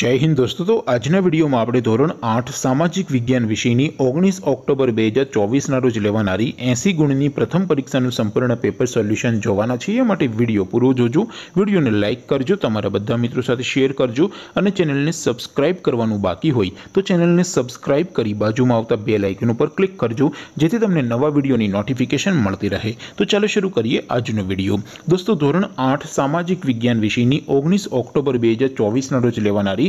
जय हिंद दोस्तों तो आज ने वीडियो में आपड़े ધોરણ 8 સામાજિક વિજ્ઞાન વિષયની 19 ઓક્ટોબર 2024 ના રોજ લેવાણારી 80 ગુણની પ્રથમ પરીક્ષાનું સંપૂર્ણ પેપર સોલ્યુશન જોવાનો છે એ માટે વિડિયો પૂરું જોજો વિડિયોને લાઈક કરજો તમારા બધા મિત્રો સાથે શેર કરજો અને ચેનલને સબ્સ્ક્રાઇબ કરવાનું બાકી હોય તો ચેનલને સબ્સ્ક્રાઇબ કરી બાજુમાં આવતા બેલ આઇકન ઉપર ક્લિક કરજો જેથી તમને નવા વીડિયોની નોટિફિકેશન મળતી રહે તો ચાલો શરૂ કરીએ આજનો વિડિયો दोस्तों ધોરણ 8 સામાજિક વિજ્ઞાન વિષયની 19 ઓક્ટોબર 2024 ના રોજ લેવાણારી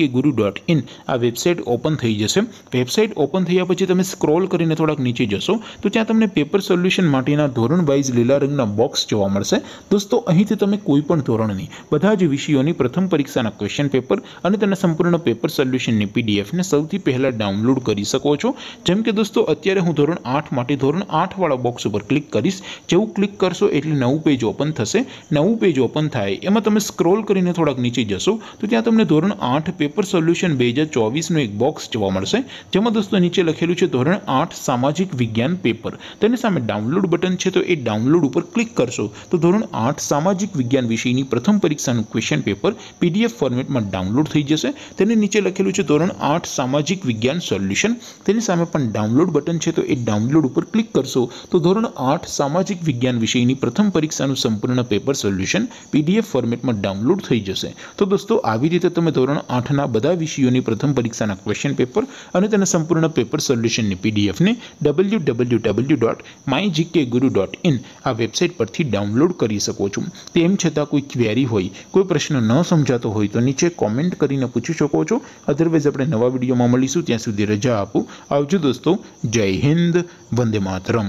ke guru.in આ વેબસાઈટ ઓપન થઈ જશે વેબસાઈટ ઓપન થયા પછી તમે સ્ક્રોલ કરીને થોડક નીચે જશો તો ત્યાં તમને પેપર સોલ્યુશનમાંથીના ધોરણ વાઇઝ લેલા રંગના બોક્સ જોવા મળશે દોસ્તો અહીંથી તમે કોઈ પણ ધોરણની બધા જ વિષયોની પ્રથમ પરીક્ષાના ક્વેશ્ચન પેપર અને તેના સંપૂર્ણનો પેપર સોલ્યુશનની પીડીએફ ને સૌથી પહેલા ડાઉનલોડ કરી શકો છો જેમ કે દોસ્તો અત્યારે હું ધોરણ 8 માંથી ધોરણ 8 વાળો બોક્સ પર ક્લિક કરિસ જેવું ક્લિક કરશો એટલે નવું પેજ ઓપન થશે નવું પેજ ઓપન થાય એમાં તમે સ્ક્રોલ કરીને થોડક નીચે જશો તો ત્યાં તમને ધોરણ 8 पेपर सॉल्यूशन 2024 નો એક બોક્સ જોવા મળશે જેમ દોસ્તો નીચે લખેલું છે ધોરણ 8 સામાજિક વિજ્ઞાન પેપર તેની સામે ડાઉનલોડ બટન છે તો એ ડાઉનલોડ ઉપર ક્લિક કરશો તો ધોરણ 8 સામાજિક વિજ્ઞાન વિષયની પ્રથમ પરીક્ષાનું ક્વેશ્ચન પેપર PDF ફોર્મેટમાં ડાઉનલોડ થઈ જશે તેની નીચે લખેલું છે ધોરણ 8 સામાજિક વિજ્ઞાન સોલ્યુશન તેની સામે પણ ડાઉનલોડ બટન છે તો એ ડાઉનલોડ ઉપર ક્લિક કરશો તો ધોરણ 8 સામાજિક વિજ્ઞાન વિષયની પ્રથમ પરીક્ષાનું સંપૂર્ણ પેપર સોલ્યુશન PDF ફોર્મેટમાં ડાઉનલોડ થઈ જશે તો દોસ્તો આવી રીતે તમે ધોરણ 8 આ બધા વિષયોની પ્રથમ પરીક્ષાના ક્વેશ્ચન પેપર અને તેના સંપૂર્ણ પેપર સોલ્યુશનની પીડીએફ ને www.mygkguru.in આ વેબસાઈટ પરથી ડાઉનલોડ કરી શકો છો તેમ છતાં કોઈ ક્વેરી હોય કોઈ પ્રશ્ન ન સમજાતો હોય તો નીચે કમેન્ટ કરીને પૂછી શકો છો અધરવેઝ આપણે નવા વિડિયોમાં મળીશું ત્યાં સુધી રજા આપું આવજો દોસ્તો જય હિન્દ વંદે માતરમ